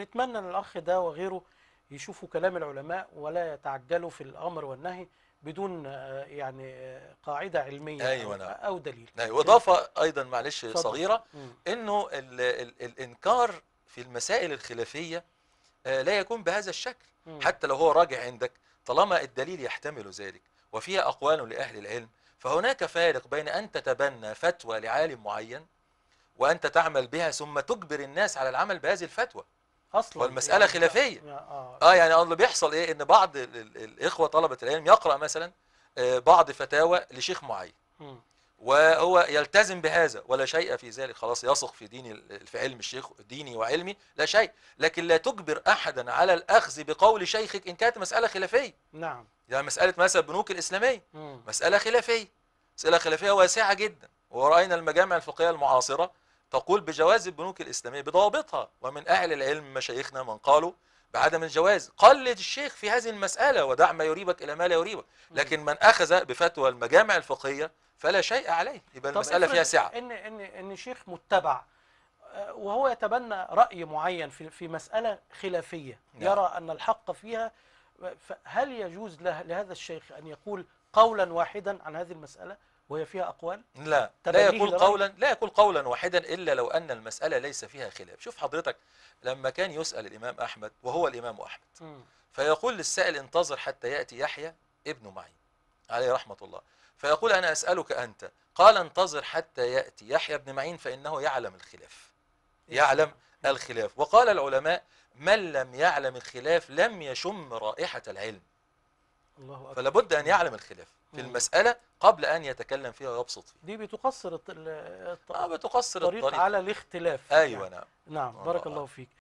نتمنى ان الاخ ده وغيره يشوفوا كلام العلماء ولا يتعجلوا في الامر والنهي بدون آه، يعني آه، قاعده علميه أيوة نعم. او دليل أيوة. واضافه ايضا معلش صدق. صغيره مم. انه الـ الـ الانكار في المسائل الخلافيه آه، لا يكون بهذا الشكل مم. حتى لو هو راجع عندك طالما الدليل يحتمل ذلك وفيها اقوال لاهل العلم فهناك فارق بين ان تتبنى فتوى لعالم معين وانت تعمل بها ثم تجبر الناس على العمل بهذه الفتوى اصلا والمساله يعني خلافيه اه, آه يعني اللي بيحصل ايه ان بعض الاخوه طلبه العلم يقرا مثلا آه، بعض فتاوى لشيخ معين وهو يلتزم بهذا ولا شيء في ذلك خلاص يثق في دين في علم الشيخ ديني وعلمي لا شيء لكن لا تجبر احدا على الاخذ بقول شيخك ان كانت مساله خلافيه نعم يعني مساله مثلا بنوك الاسلاميه مساله خلافيه مساله خلافيه واسعه جدا ورأينا المجامع الفقهية المعاصرة تقول بجواز البنوك الإسلامية بضوابطها ومن أهل العلم مشايخنا من قالوا بعدم الجواز قلد الشيخ في هذه المسألة ودع ما يريبك إلى ما لا يريبك لكن من أخذ بفتوى المجامع الفقهية فلا شيء عليه يبقى المسألة فيها سعة إن, إن, إن شيخ متبع آه، وهو يتبنى رأي معين في, في مسألة خلافية نعم. يرى أن الحق فيها هل يجوز لهذا الشيخ أن يقول قولا واحدا عن هذه المسألة وهي فيها أقوال لا لا يقول قولا لا يقول قولا واحدا إلا لو أن المسألة ليس فيها خلاف شوف حضرتك لما كان يسأل الإمام أحمد وهو الإمام أحمد م. فيقول للسائل انتظر حتى يأتي يحيى ابن معين عليه رحمة الله فيقول أنا أسألك أنت قال انتظر حتى يأتي يحيى بن معين فإنه يعلم الخلاف يعلم الخلاف وقال العلماء من لم يعلم الخلاف لم يشم رائحة العلم الله فلا بد ان يعلم الخلاف في نعم. المساله قبل ان يتكلم فيها ويبسط فيها دي بتقصر الط... الط... آه بتقصر الطريق, الطريق على الاختلاف ايوه نعم نعم بارك آه. الله فيك